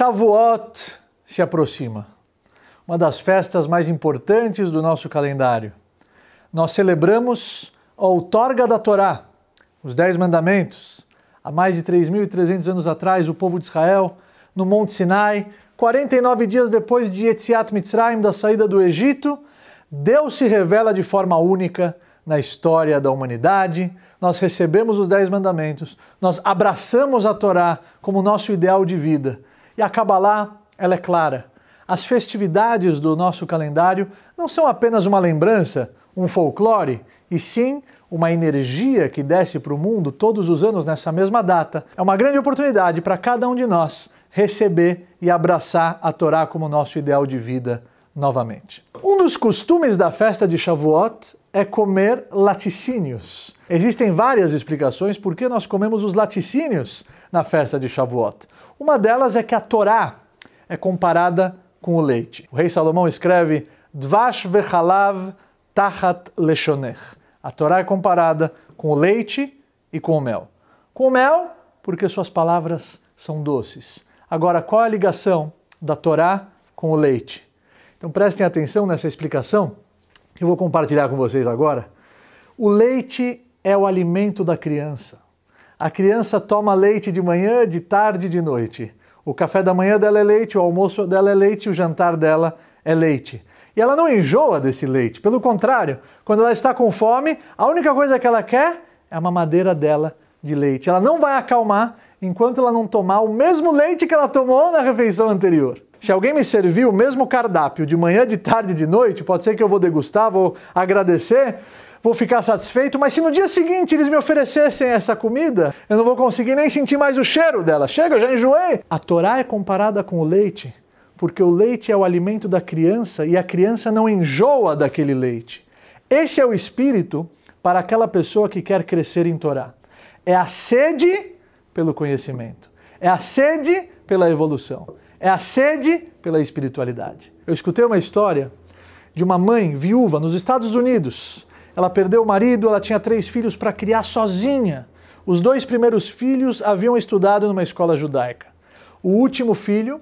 Shavuot se aproxima, uma das festas mais importantes do nosso calendário. Nós celebramos a outorga da Torá, os Dez Mandamentos. Há mais de 3.300 anos atrás, o povo de Israel, no Monte Sinai, 49 dias depois de Yetziat Mitzrayim, da saída do Egito, Deus se revela de forma única na história da humanidade, nós recebemos os Dez Mandamentos, nós abraçamos a Torá como nosso ideal de vida, e a Kabbalah, ela é clara. As festividades do nosso calendário não são apenas uma lembrança, um folclore, e sim uma energia que desce para o mundo todos os anos nessa mesma data. É uma grande oportunidade para cada um de nós receber e abraçar a Torá como nosso ideal de vida novamente. Um dos costumes da festa de Shavuot é comer laticínios. Existem várias explicações por que nós comemos os laticínios na festa de Shavuot. Uma delas é que a Torá é comparada com o leite. O rei Salomão escreve Dvash vechalav tachat lechonech. A Torá é comparada com o leite e com o mel. Com o mel, porque suas palavras são doces. Agora, qual é a ligação da Torá com o leite? Então prestem atenção nessa explicação que eu vou compartilhar com vocês agora. O leite é o alimento da criança. A criança toma leite de manhã, de tarde e de noite. O café da manhã dela é leite, o almoço dela é leite, o jantar dela é leite. E ela não enjoa desse leite, pelo contrário, quando ela está com fome, a única coisa que ela quer é a mamadeira dela de leite. Ela não vai acalmar enquanto ela não tomar o mesmo leite que ela tomou na refeição anterior. Se alguém me servir o mesmo cardápio de manhã, de tarde, de noite, pode ser que eu vou degustar, vou agradecer, vou ficar satisfeito, mas se no dia seguinte eles me oferecessem essa comida, eu não vou conseguir nem sentir mais o cheiro dela. Chega, eu já enjoei. A Torá é comparada com o leite, porque o leite é o alimento da criança e a criança não enjoa daquele leite. Esse é o espírito para aquela pessoa que quer crescer em Torá. É a sede pelo conhecimento. É a sede pela evolução. É a sede pela espiritualidade. Eu escutei uma história de uma mãe viúva nos Estados Unidos. Ela perdeu o marido, ela tinha três filhos para criar sozinha. Os dois primeiros filhos haviam estudado numa escola judaica. O último filho,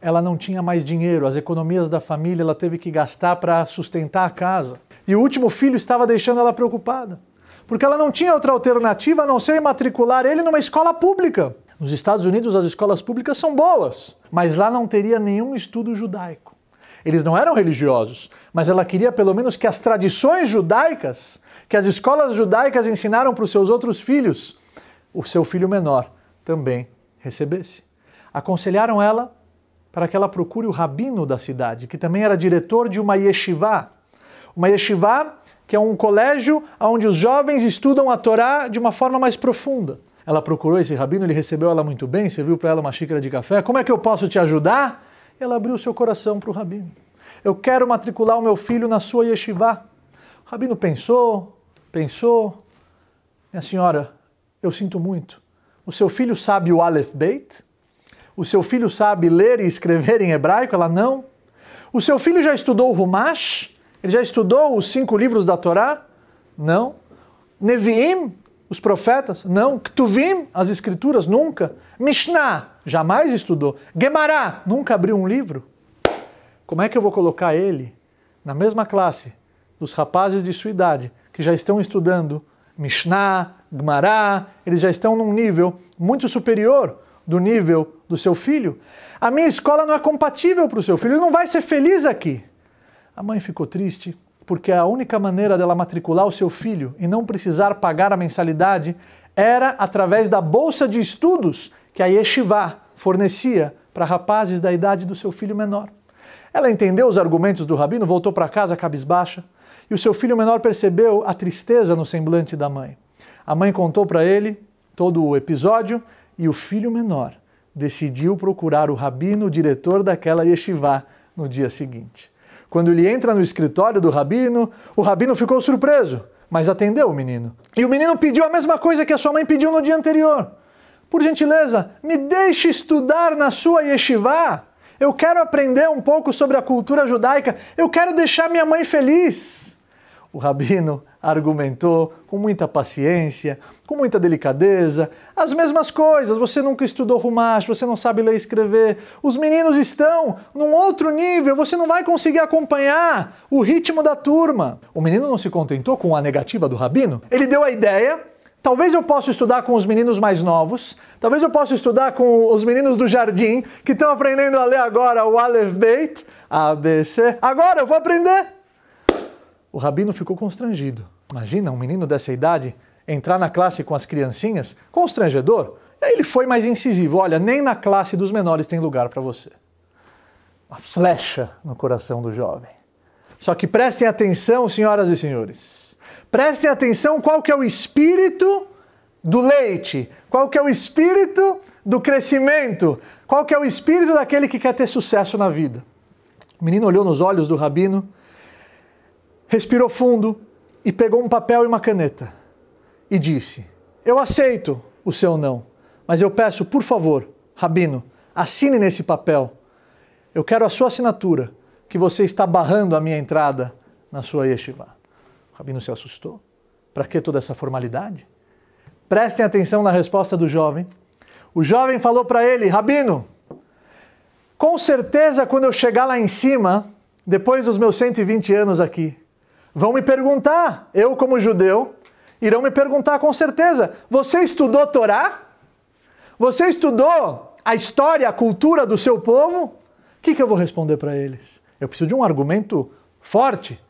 ela não tinha mais dinheiro, as economias da família ela teve que gastar para sustentar a casa. E o último filho estava deixando ela preocupada, porque ela não tinha outra alternativa a não ser matricular ele numa escola pública. Nos Estados Unidos, as escolas públicas são boas. Mas lá não teria nenhum estudo judaico. Eles não eram religiosos, mas ela queria pelo menos que as tradições judaicas, que as escolas judaicas ensinaram para os seus outros filhos, o seu filho menor também recebesse. Aconselharam ela para que ela procure o rabino da cidade, que também era diretor de uma yeshiva. Uma yeshiva que é um colégio onde os jovens estudam a Torá de uma forma mais profunda. Ela procurou esse rabino, ele recebeu ela muito bem, serviu para ela uma xícara de café. Como é que eu posso te ajudar? Ela abriu seu coração para o rabino. Eu quero matricular o meu filho na sua yeshiva. O rabino pensou, pensou. Minha senhora, eu sinto muito. O seu filho sabe o Aleph Beit? O seu filho sabe ler e escrever em hebraico? Ela não. O seu filho já estudou o Humash? Ele já estudou os cinco livros da Torá? Não. Neviim? os profetas? Não. Ktuvim, as escrituras, nunca. Mishnah, jamais estudou. Gemara, nunca abriu um livro. Como é que eu vou colocar ele na mesma classe dos rapazes de sua idade que já estão estudando Mishnah, Gemara, eles já estão num nível muito superior do nível do seu filho? A minha escola não é compatível para o seu filho, ele não vai ser feliz aqui. A mãe ficou triste, porque a única maneira dela matricular o seu filho e não precisar pagar a mensalidade era através da bolsa de estudos que a Yeshiva fornecia para rapazes da idade do seu filho menor. Ela entendeu os argumentos do rabino, voltou para casa cabisbaixa, e o seu filho menor percebeu a tristeza no semblante da mãe. A mãe contou para ele todo o episódio e o filho menor decidiu procurar o rabino, o diretor daquela yeshiva, no dia seguinte. Quando ele entra no escritório do rabino, o rabino ficou surpreso, mas atendeu o menino. E o menino pediu a mesma coisa que a sua mãe pediu no dia anterior. Por gentileza, me deixe estudar na sua yeshiva. Eu quero aprender um pouco sobre a cultura judaica. Eu quero deixar minha mãe feliz. O rabino argumentou com muita paciência, com muita delicadeza. As mesmas coisas, você nunca estudou Rumash, você não sabe ler e escrever. Os meninos estão num outro nível, você não vai conseguir acompanhar o ritmo da turma. O menino não se contentou com a negativa do rabino, ele deu a ideia Talvez eu possa estudar com os meninos mais novos, talvez eu possa estudar com os meninos do jardim, que estão aprendendo a ler agora o Aleph Beit, ABC. Agora eu vou aprender! O rabino ficou constrangido. Imagina um menino dessa idade entrar na classe com as criancinhas? Constrangedor? E aí ele foi mais incisivo: olha, nem na classe dos menores tem lugar para você. Uma flecha no coração do jovem. Só que prestem atenção, senhoras e senhores. Prestem atenção qual que é o espírito do leite, qual que é o espírito do crescimento, qual que é o espírito daquele que quer ter sucesso na vida. O menino olhou nos olhos do rabino respirou fundo e pegou um papel e uma caneta e disse: Eu aceito o seu não, mas eu peço, por favor, Rabino, assine nesse papel. Eu quero a sua assinatura, que você está barrando a minha entrada na sua yeshiva. O Rabino se assustou. Para que toda essa formalidade? Prestem atenção na resposta do jovem. O jovem falou para ele: Rabino, com certeza quando eu chegar lá em cima, depois dos meus 120 anos aqui, Vão me perguntar, eu como judeu, irão me perguntar com certeza: você estudou Torá? Você estudou a história, a cultura do seu povo? O que, que eu vou responder para eles? Eu preciso de um argumento forte.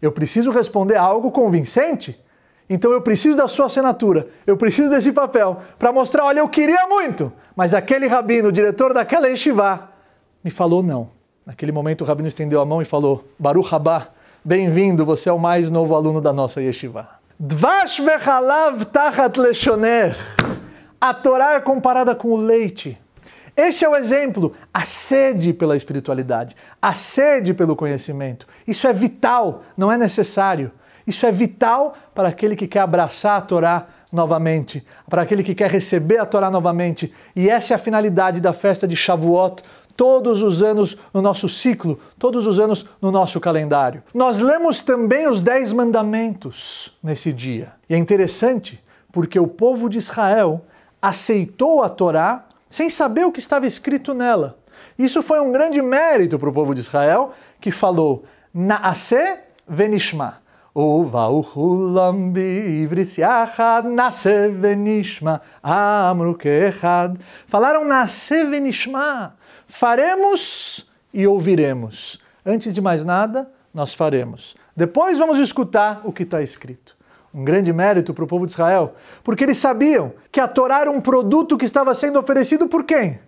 Eu preciso responder algo convincente. Então eu preciso da sua assinatura, eu preciso desse papel para mostrar: olha, eu queria muito, mas aquele rabino, o diretor daquela yeshiva, me falou não. Naquele momento o rabino estendeu a mão e falou: Baruch Rabá, Bem-vindo, você é o mais novo aluno da nossa yeshiva. Dvash vechalav tachat leshoner. A Torá é comparada com o leite. Esse é o exemplo, a sede pela espiritualidade, a sede pelo conhecimento. Isso é vital, não é necessário. Isso é vital para aquele que quer abraçar a Torá novamente, para aquele que quer receber a Torá novamente. E essa é a finalidade da festa de Shavuot, todos os anos no nosso ciclo, todos os anos no nosso calendário. Nós lemos também os Dez Mandamentos nesse dia. E é interessante porque o povo de Israel aceitou a Torá sem saber o que estava escrito nela. Isso foi um grande mérito para o povo de Israel que falou Naase venishma. ובאו כולם בעברית יחד, Falaram nasce venishma, faremos e ouviremos. Antes de mais nada, nós faremos. Depois vamos escutar o que está escrito. Um grande mérito para o povo de Israel, porque eles sabiam que a Torá era um produto que estava sendo oferecido por quem?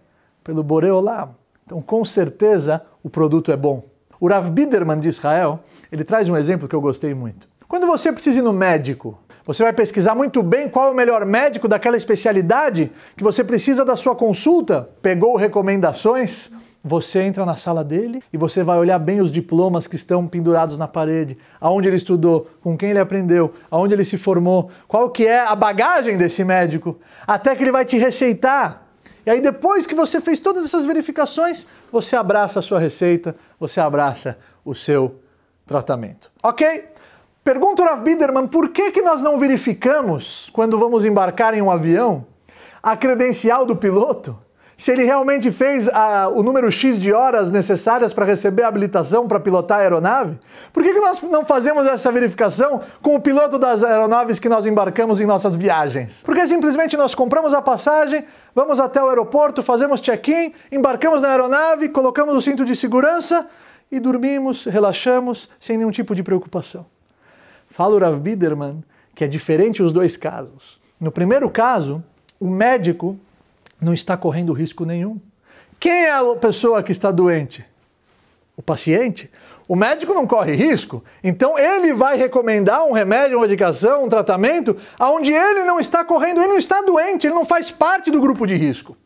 Pelo Boreolam. Então, com certeza, o produto é bom. O Rav Biderman de Israel, ele traz um exemplo que eu gostei muito. Quando você precisa ir no médico, você vai pesquisar muito bem qual é o melhor médico daquela especialidade que você precisa da sua consulta. Pegou recomendações? Você entra na sala dele e você vai olhar bem os diplomas que estão pendurados na parede, aonde ele estudou, com quem ele aprendeu, aonde ele se formou, qual que é a bagagem desse médico, até que ele vai te receitar e aí, depois que você fez todas essas verificações, você abraça a sua receita, você abraça o seu tratamento. Ok? Pergunta o Rav Biderman, por que, que nós não verificamos, quando vamos embarcar em um avião, a credencial do piloto? se ele realmente fez a, ah, o número X de horas necessárias para receber a habilitação para pilotar a aeronave? Por que, que nós não fazemos essa verificação com o piloto das aeronaves que nós embarcamos em nossas viagens? Porque simplesmente nós compramos a passagem, vamos até o aeroporto, fazemos check-in, embarcamos na aeronave, colocamos o cinto de segurança e dormimos, relaxamos, sem nenhum tipo de preocupação. Fala o Rav Biderman que é diferente os dois casos. No primeiro caso, o médico não está correndo risco nenhum. Quem é a pessoa que está doente? O paciente. O médico não corre risco, então ele vai recomendar um remédio, uma medicação, um tratamento, aonde ele não está correndo, ele não está doente, ele não faz parte do grupo de risco.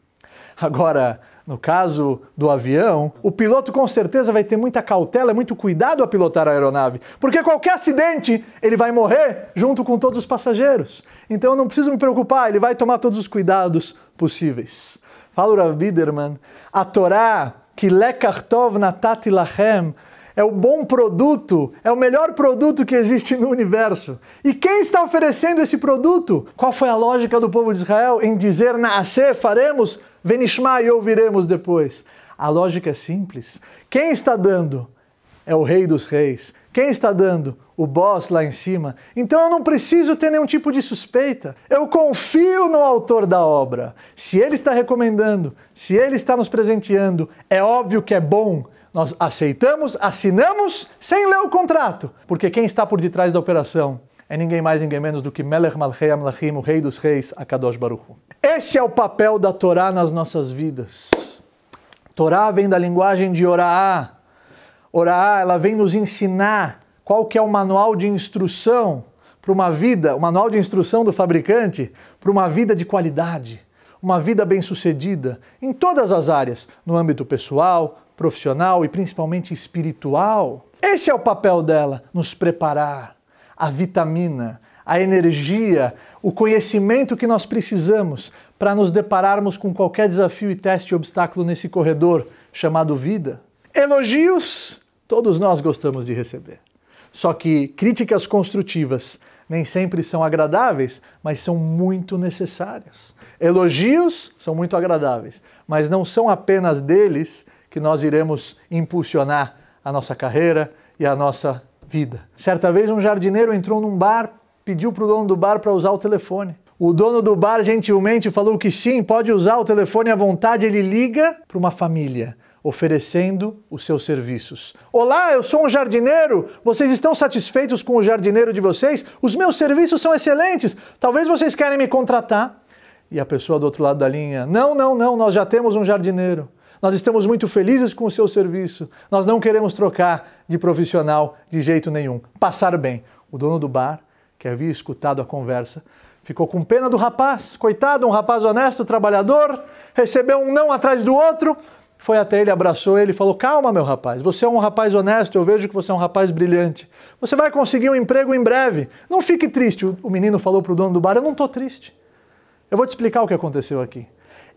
Agora, no caso do avião, o piloto com certeza vai ter muita cautela, muito cuidado a pilotar a aeronave, porque qualquer acidente ele vai morrer junto com todos os passageiros. Então eu não preciso me preocupar, ele vai tomar todos os cuidados possíveis. Fala o Rav Biderman, a Torá, que lekartov natati lachem, é o bom produto, é o melhor produto que existe no universo. E quem está oferecendo esse produto? Qual foi a lógica do povo de Israel em dizer nascer faremos Venishma e ouviremos depois. A lógica é simples. Quem está dando é o rei dos reis. Quem está dando? O boss lá em cima. Então eu não preciso ter nenhum tipo de suspeita. Eu confio no autor da obra. Se ele está recomendando, se ele está nos presenteando, é óbvio que é bom. Nós aceitamos, assinamos sem ler o contrato. Porque quem está por detrás da operação é ninguém mais, ninguém menos do que Melech Malchei Amlachim, o rei dos reis, Akadosh Baruchu. Esse é o papel da Torá nas nossas vidas. Torá vem da linguagem de Oraá. Oraá, ela vem nos ensinar qual que é o manual de instrução para uma vida, o manual de instrução do fabricante para uma vida de qualidade, uma vida bem-sucedida em todas as áreas, no âmbito pessoal, profissional e principalmente espiritual. Esse é o papel dela, nos preparar, a vitamina, a energia, o conhecimento que nós precisamos para nos depararmos com qualquer desafio e teste e obstáculo nesse corredor chamado vida. Elogios, todos nós gostamos de receber. Só que críticas construtivas nem sempre são agradáveis, mas são muito necessárias. Elogios são muito agradáveis, mas não são apenas deles que nós iremos impulsionar a nossa carreira e a nossa vida. Certa vez, um jardineiro entrou num bar pediu para o dono do bar para usar o telefone. O dono do bar gentilmente falou que sim, pode usar o telefone à vontade. Ele liga para uma família oferecendo os seus serviços. Olá, eu sou um jardineiro. Vocês estão satisfeitos com o jardineiro de vocês? Os meus serviços são excelentes. Talvez vocês querem me contratar. E a pessoa do outro lado da linha: Não, não, não, nós já temos um jardineiro. Nós estamos muito felizes com o seu serviço. Nós não queremos trocar de profissional de jeito nenhum. Passar bem. O dono do bar que havia escutado a conversa, ficou com pena do rapaz, coitado, um rapaz honesto, trabalhador, recebeu um não atrás do outro, foi até ele, abraçou ele e falou: Calma, meu rapaz, você é um rapaz honesto, eu vejo que você é um rapaz brilhante. Você vai conseguir um emprego em breve. Não fique triste. O menino falou para o dono do bar: Eu não estou triste. Eu vou te explicar o que aconteceu aqui.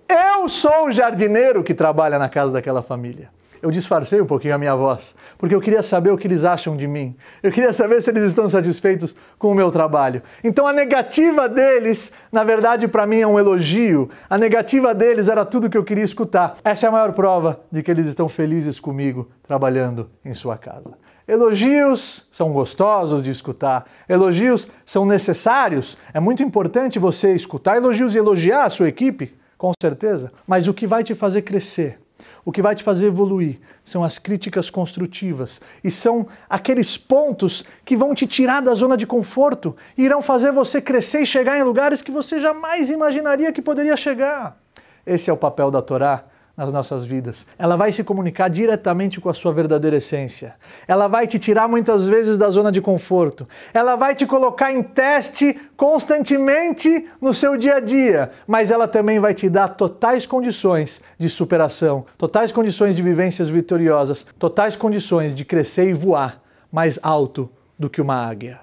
Eu sou o jardineiro que trabalha na casa daquela família eu disfarcei um pouquinho a minha voz, porque eu queria saber o que eles acham de mim. Eu queria saber se eles estão satisfeitos com o meu trabalho. Então a negativa deles, na verdade, para mim é um elogio. A negativa deles era tudo que eu queria escutar. Essa é a maior prova de que eles estão felizes comigo trabalhando em sua casa. Elogios são gostosos de escutar, elogios são necessários. É muito importante você escutar elogios e elogiar a sua equipe, com certeza. Mas o que vai te fazer crescer o que vai te fazer evoluir são as críticas construtivas e são aqueles pontos que vão te tirar da zona de conforto e irão fazer você crescer e chegar em lugares que você jamais imaginaria que poderia chegar. Esse é o papel da Torá nas nossas vidas. Ela vai se comunicar diretamente com a sua verdadeira essência. Ela vai te tirar muitas vezes da zona de conforto. Ela vai te colocar em teste constantemente no seu dia a dia, mas ela também vai te dar totais condições de superação, totais condições de vivências vitoriosas, totais condições de crescer e voar mais alto do que uma águia.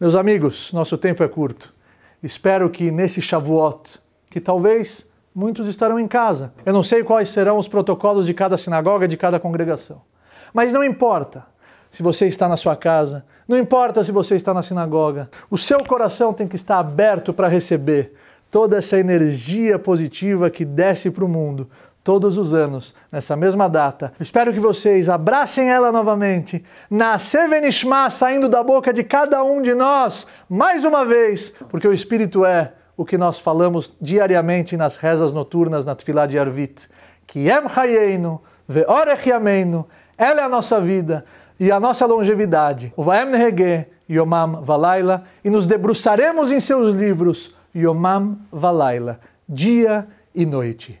Meus amigos, nosso tempo é curto. Espero que nesse Shavuot, que talvez muitos estarão em casa. Eu não sei quais serão os protocolos de cada sinagoga, de cada congregação. Mas não importa se você está na sua casa, não importa se você está na sinagoga, o seu coração tem que estar aberto para receber toda essa energia positiva que desce para o mundo todos os anos, nessa mesma data. espero que vocês abracem ela novamente, na Sevenishma saindo da boca de cada um de nós, mais uma vez, porque o Espírito é o que nós falamos diariamente nas rezas noturnas na Tfilá de Arvit. Que Em Hayeinu, Veorech Yameinu, ela é a nossa vida e a nossa longevidade. O Vaem Nehege, Yomam Valaila, e nos debruçaremos em seus livros, Yomam Valaila, dia e noite.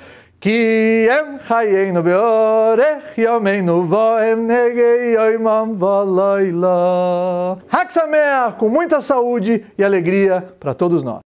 Ki em chayeinu beorech yomeinu voem negei oimam voloilo. Haxamea com muita saúde e alegria para todos nós.